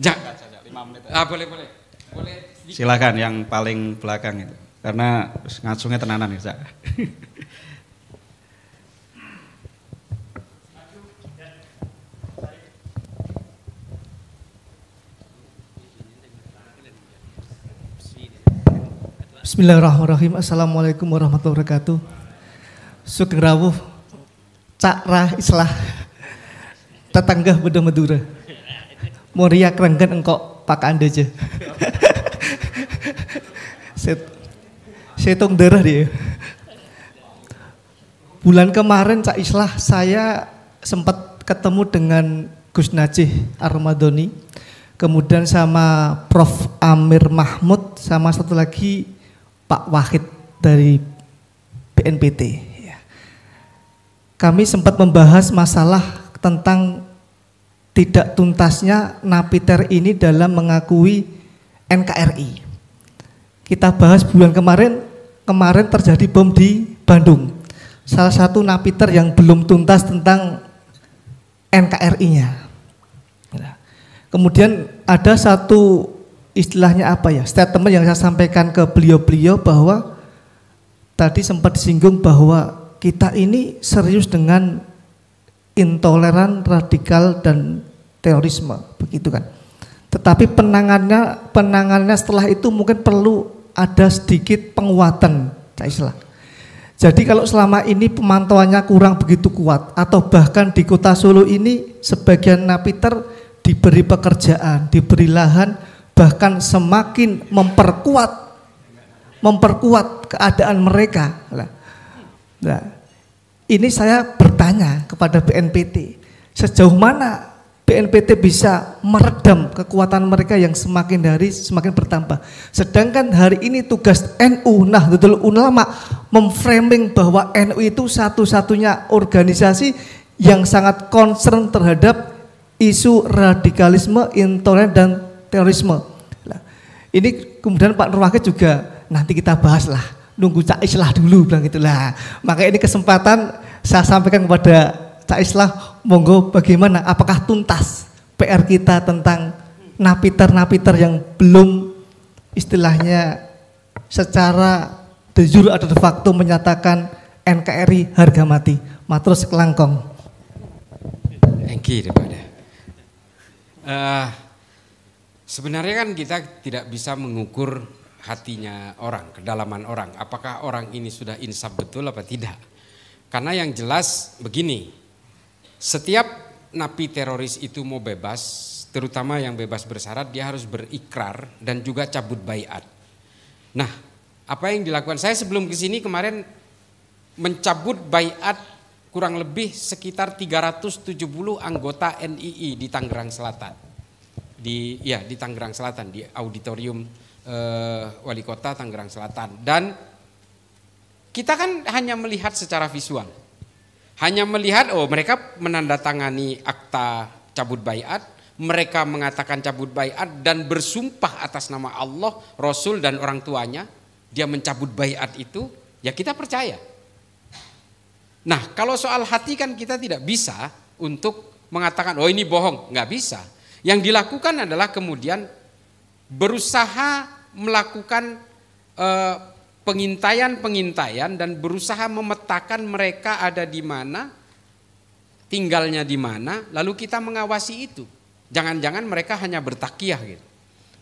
Ja lima menit. Ah, boleh boleh. Boleh. Silakan yang paling belakang itu. Karena ngasungnya tenanan ya, Bismillahirrahmanirrahim. Assalamualaikum warahmatullahi wabarakatuh. Sugeng rawuh. Cak islah. Tetangga Bodoh Madura. Moria kerenggan engkau, pak anda aja. Set, setong darah dia. Bulan kemarin Cak Islah saya sempat ketemu dengan Gus Najih Armadoni, kemudian sama Prof Amir Mahmud, sama satu lagi Pak Wahid dari BNPT. Iya. Kami sempat membahas masalah tentang tidak tuntasnya napiter ini dalam mengakui NKRI. Kita bahas bulan kemarin, kemarin terjadi bom di Bandung. Salah satu napiter yang belum tuntas tentang NKRI-nya. Nah, kemudian ada satu istilahnya apa ya statement yang saya sampaikan ke beliau-beliau bahwa tadi sempat disinggung bahwa kita ini serius dengan intoleran radikal dan terorisme begitu kan tetapi penangannya penangannya setelah itu mungkin perlu ada sedikit penguatan istilah jadi kalau selama ini pemantauannya kurang begitu kuat atau bahkan di kota Solo ini sebagian napiter diberi pekerjaan, diberi lahan bahkan semakin memperkuat memperkuat keadaan mereka. Nah, ini saya bertanya kepada BNPT, sejauh mana BNPT bisa meredam kekuatan mereka yang semakin hari semakin bertambah. Sedangkan hari ini tugas NU nah Nahdlatul Ulama memframing bahwa NU itu satu-satunya organisasi yang sangat concern terhadap isu radikalisme, intoleran dan terorisme. Nah, ini kemudian Pak Nurwakil juga nanti kita bahas lah, nunggu Cak Islah dulu bilang gitulah. Maka ini kesempatan saya sampaikan kepada Cak Islah, monggo bagaimana, apakah tuntas PR kita tentang napiter-napiter yang belum istilahnya secara de jure atau de facto menyatakan NKRI harga mati. Matros Kelangkong. Thank you, daripada. Uh, eh, Sebenarnya kan kita tidak bisa mengukur hatinya orang, kedalaman orang. Apakah orang ini sudah insaf betul apa tidak? Karena yang jelas begini, setiap napi teroris itu mau bebas, terutama yang bebas bersyarat, dia harus berikrar dan juga cabut bayat. Nah, apa yang dilakukan? Saya sebelum ke sini kemarin mencabut bayat kurang lebih sekitar 370 anggota NII di Tangerang Selatan di ya di Tangerang Selatan di auditorium eh, wali kota Tangerang Selatan dan kita kan hanya melihat secara visual hanya melihat oh mereka menandatangani akta cabut bayat mereka mengatakan cabut bayat dan bersumpah atas nama Allah Rasul dan orang tuanya dia mencabut bayat itu ya kita percaya nah kalau soal hati kan kita tidak bisa untuk mengatakan oh ini bohong nggak bisa yang dilakukan adalah kemudian berusaha melakukan eh, pengintaian-pengintaian dan berusaha memetakan mereka ada di mana, tinggalnya di mana, lalu kita mengawasi itu. Jangan-jangan mereka hanya bertakiah gitu.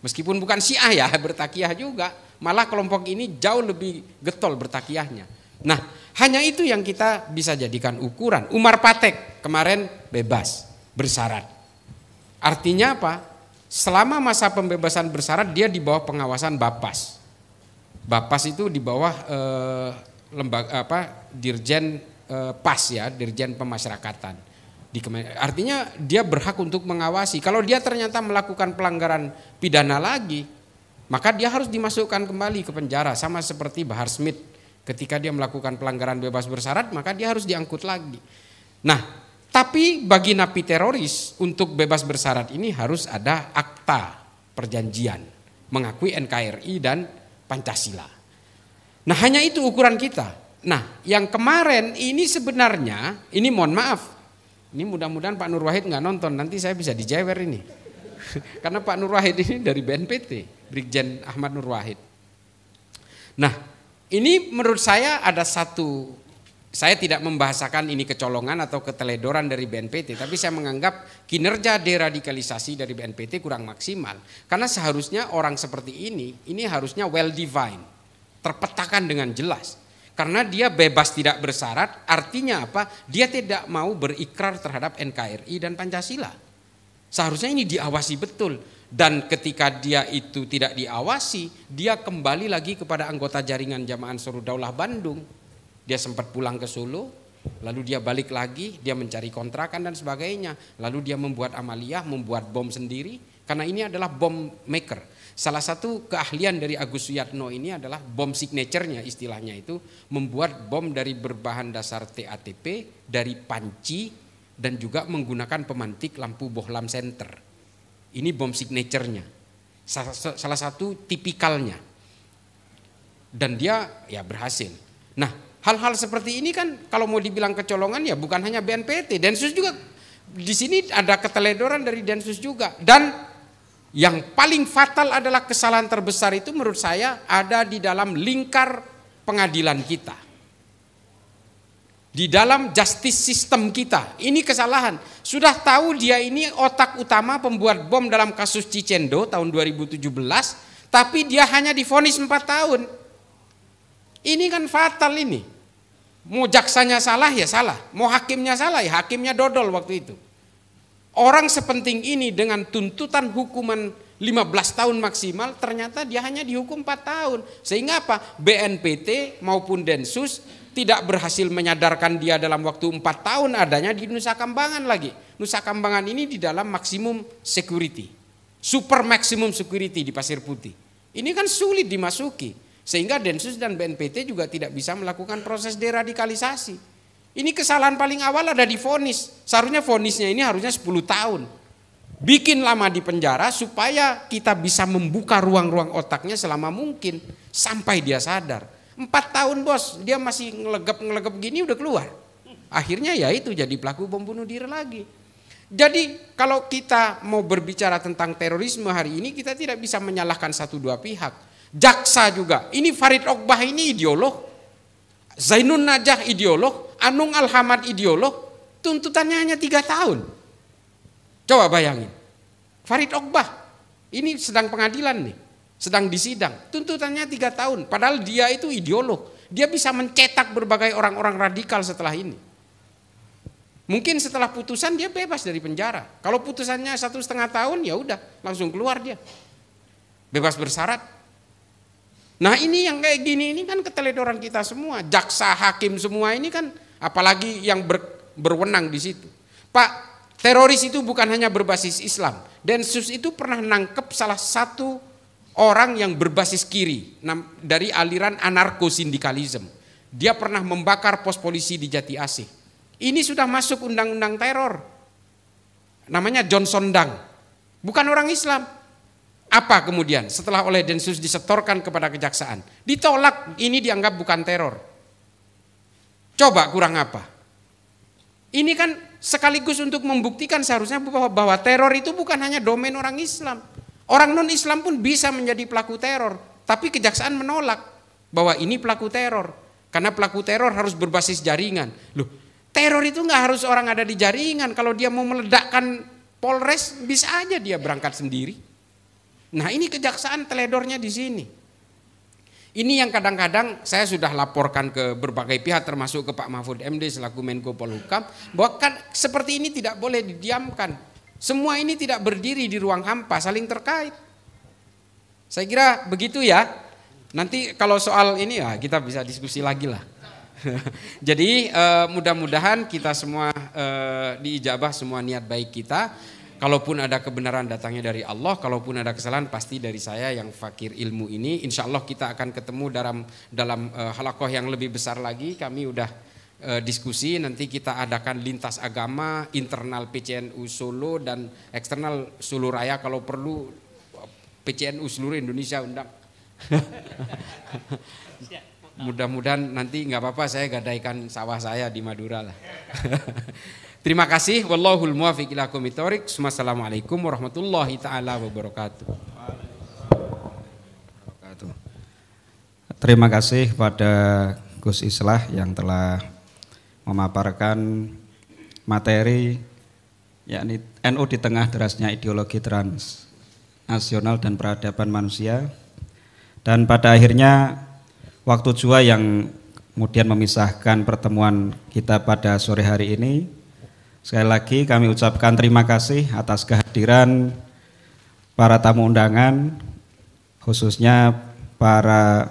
Meskipun bukan syiah ya, bertakiah juga. Malah kelompok ini jauh lebih getol bertakiahnya Nah, hanya itu yang kita bisa jadikan ukuran. Umar Patek kemarin bebas, bersyarat. Artinya apa? Selama masa pembebasan bersyarat dia di bawah pengawasan Bapas. Bapas itu di bawah eh, lembaga apa Dirjen eh, PAS ya, Dirjen Pemasyarakatan. Di artinya dia berhak untuk mengawasi. Kalau dia ternyata melakukan pelanggaran pidana lagi, maka dia harus dimasukkan kembali ke penjara sama seperti Bahar Smith ketika dia melakukan pelanggaran bebas bersyarat maka dia harus diangkut lagi. Nah, tapi bagi napi teroris untuk bebas bersyarat ini harus ada akta perjanjian mengakui NKRI dan Pancasila. Nah hanya itu ukuran kita. Nah yang kemarin ini sebenarnya ini mohon maaf. Ini mudah-mudahan Pak Nur Wahid nggak nonton nanti saya bisa dijewer ini. Karena Pak Nur Wahid ini dari BNPT, Brigjen Ahmad Nur Wahid. Nah ini menurut saya ada satu saya tidak membahasakan ini kecolongan atau keteledoran dari BNPT, tapi saya menganggap kinerja deradikalisasi dari BNPT kurang maksimal. Karena seharusnya orang seperti ini, ini harusnya well defined, terpetakan dengan jelas. Karena dia bebas tidak bersyarat, artinya apa? Dia tidak mau berikrar terhadap NKRI dan Pancasila. Seharusnya ini diawasi betul. Dan ketika dia itu tidak diawasi, dia kembali lagi kepada anggota jaringan jamaah Surudaulah Daulah Bandung dia sempat pulang ke Solo, lalu dia balik lagi, dia mencari kontrakan dan sebagainya. Lalu dia membuat amaliyah, membuat bom sendiri, karena ini adalah bom maker. Salah satu keahlian dari Agus Suyatno ini adalah bom signaturenya istilahnya itu membuat bom dari berbahan dasar TATP dari panci dan juga menggunakan pemantik lampu bohlam center. Ini bom signaturenya. Salah satu tipikalnya. Dan dia ya berhasil. Nah, Hal-hal seperti ini kan kalau mau dibilang kecolongan ya bukan hanya BNPT, Densus juga di sini ada keteledoran dari Densus juga. Dan yang paling fatal adalah kesalahan terbesar itu menurut saya ada di dalam lingkar pengadilan kita. Di dalam justice system kita. Ini kesalahan. Sudah tahu dia ini otak utama pembuat bom dalam kasus Cicendo tahun 2017, tapi dia hanya difonis 4 tahun. Ini kan fatal ini. Mau jaksanya salah ya salah, mau hakimnya salah ya hakimnya dodol waktu itu. Orang sepenting ini dengan tuntutan hukuman 15 tahun maksimal ternyata dia hanya dihukum 4 tahun. Sehingga apa? BNPT maupun Densus tidak berhasil menyadarkan dia dalam waktu 4 tahun adanya di Nusa Kambangan lagi. Nusa Kambangan ini di dalam maksimum security. Super maksimum security di Pasir Putih. Ini kan sulit dimasuki. Sehingga Densus dan BNPT juga tidak bisa melakukan proses deradikalisasi. Ini kesalahan paling awal ada di vonis. Seharusnya vonisnya ini harusnya 10 tahun. Bikin lama di penjara supaya kita bisa membuka ruang-ruang otaknya selama mungkin sampai dia sadar. Empat tahun bos, dia masih ngelegep-ngelegep gini udah keluar. Akhirnya ya itu jadi pelaku bom bunuh diri lagi. Jadi kalau kita mau berbicara tentang terorisme hari ini kita tidak bisa menyalahkan satu dua pihak jaksa juga. Ini Farid Okbah ini ideolog. Zainun Najah ideolog, Anung Alhamad ideolog, tuntutannya hanya tiga tahun. Coba bayangin. Farid Okbah, ini sedang pengadilan nih, sedang disidang. Tuntutannya tiga tahun, padahal dia itu ideolog. Dia bisa mencetak berbagai orang-orang radikal setelah ini. Mungkin setelah putusan dia bebas dari penjara. Kalau putusannya satu setengah tahun ya udah langsung keluar dia. Bebas bersyarat Nah ini yang kayak gini ini kan keteledoran kita semua. Jaksa, hakim semua ini kan apalagi yang ber, berwenang di situ. Pak, teroris itu bukan hanya berbasis Islam. Densus itu pernah nangkep salah satu orang yang berbasis kiri dari aliran anarko sindikalisme. Dia pernah membakar pos polisi di Jati Asih. Ini sudah masuk undang-undang teror. Namanya John Dang. Bukan orang Islam, apa kemudian setelah oleh Densus disetorkan kepada kejaksaan? Ditolak, ini dianggap bukan teror. Coba kurang apa? Ini kan sekaligus untuk membuktikan seharusnya bahwa, bahwa teror itu bukan hanya domain orang Islam. Orang non-Islam pun bisa menjadi pelaku teror. Tapi kejaksaan menolak bahwa ini pelaku teror. Karena pelaku teror harus berbasis jaringan. Loh, teror itu nggak harus orang ada di jaringan. Kalau dia mau meledakkan Polres, bisa aja dia berangkat sendiri. Nah ini kejaksaan teledornya di sini. Ini yang kadang-kadang saya sudah laporkan ke berbagai pihak termasuk ke Pak Mahfud MD selaku Menko Polhukam bahwa kan seperti ini tidak boleh didiamkan. Semua ini tidak berdiri di ruang hampa, saling terkait. Saya kira begitu ya. Nanti kalau soal ini ya kita bisa diskusi lagi lah. Jadi eh, mudah-mudahan kita semua eh, diijabah semua niat baik kita. Kalaupun ada kebenaran datangnya dari Allah, kalaupun ada kesalahan pasti dari saya yang fakir ilmu ini. Insya Allah kita akan ketemu dalam dalam uh, halakoh yang lebih besar lagi. Kami udah uh, diskusi nanti kita adakan lintas agama, internal PCNU Solo dan eksternal Solo Raya kalau perlu PCNU seluruh Indonesia undang. Mudah-mudahan nanti nggak apa-apa saya gadaikan sawah saya di Madura lah. Terima kasih. Wallahul muwafiq ila komitorik. Wassalamualaikum warahmatullahi taala wabarakatuh. Terima kasih pada Gus Islah yang telah memaparkan materi yakni NU di tengah derasnya ideologi trans nasional dan peradaban manusia dan pada akhirnya waktu jua yang kemudian memisahkan pertemuan kita pada sore hari ini Sekali lagi kami ucapkan terima kasih atas kehadiran para tamu undangan, khususnya para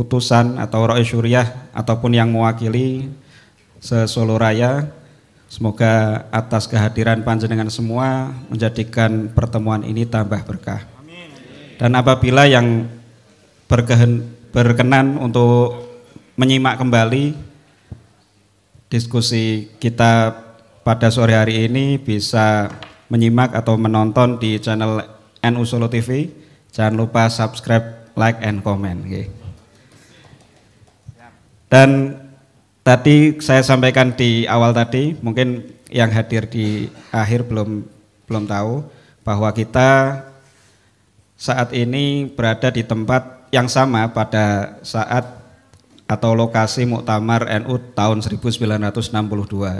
utusan atau roh syuriah ataupun yang mewakili se-Solo Raya. Semoga atas kehadiran panjenengan semua menjadikan pertemuan ini tambah berkah. Dan apabila yang berkenan untuk menyimak kembali diskusi kita pada sore hari ini bisa menyimak atau menonton di channel NU Solo TV. Jangan lupa subscribe, like, and comment. Okay. Dan tadi saya sampaikan di awal tadi, mungkin yang hadir di akhir belum belum tahu bahwa kita saat ini berada di tempat yang sama pada saat atau lokasi Muktamar NU tahun 1962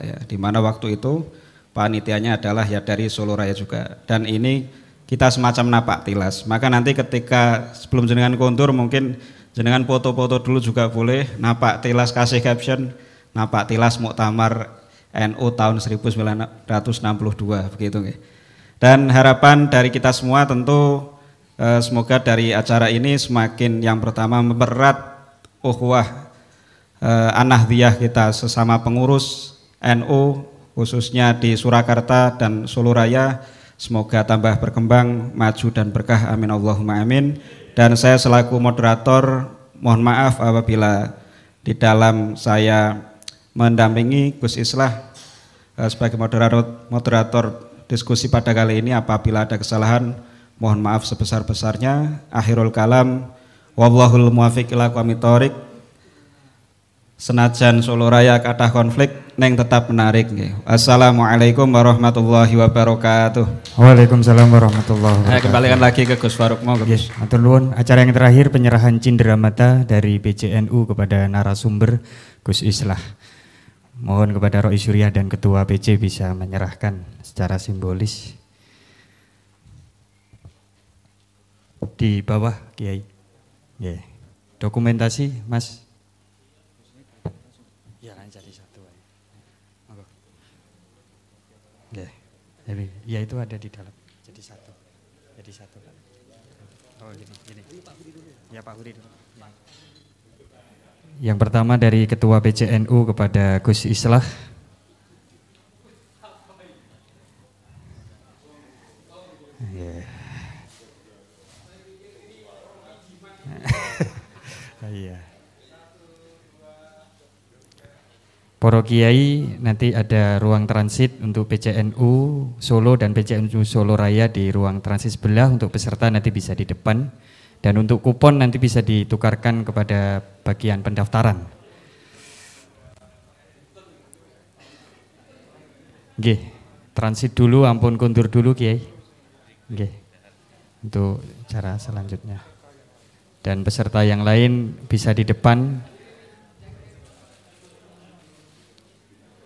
ya, di mana waktu itu panitianya adalah ya dari Solo Raya juga dan ini kita semacam napak tilas maka nanti ketika sebelum jenengan kontur mungkin jenengan foto-foto dulu juga boleh napak tilas kasih caption napak tilas Muktamar NU tahun 1962 begitu ya. dan harapan dari kita semua tentu eh, semoga dari acara ini semakin yang pertama mempererat ukhuwah eh, Anahdiyah kita sesama pengurus NU khususnya di Surakarta dan Solo Raya semoga tambah berkembang maju dan berkah amin Allahumma amin dan saya selaku moderator mohon maaf apabila di dalam saya mendampingi Gus Islah eh, sebagai moderator, moderator diskusi pada kali ini apabila ada kesalahan mohon maaf sebesar-besarnya akhirul kalam wallahul muwafiq ila qwamitorik senajan Solo Raya kata konflik neng tetap menarik nggih. Assalamualaikum warahmatullahi wabarakatuh. Waalaikumsalam warahmatullahi eh, wabarakatuh. Nah, kembalikan lagi ke Gus Faruk mau Gus. Yes, nuwun. Acara yang terakhir penyerahan cindera mata dari PCNU kepada narasumber Gus Islah. Mohon kepada Roy Surya dan Ketua PC bisa menyerahkan secara simbolis di bawah Kiai. Yeah. Dokumentasi, Mas. Ya, iya. jadi satu. Ya, ya itu ada di dalam. Jadi satu. Jadi satu. Oh, gini, gini. Ya Pak Huri dulu. Ya. Yang pertama dari Ketua PCNU kepada Gus Islah Poro Kiai nanti ada ruang transit untuk PCNU Solo dan PCNU Solo Raya di ruang transit sebelah untuk peserta nanti bisa di depan dan untuk kupon nanti bisa ditukarkan kepada bagian pendaftaran. Oke, transit dulu, ampun kundur dulu Kiai. Oke, untuk cara selanjutnya. Dan peserta yang lain bisa di depan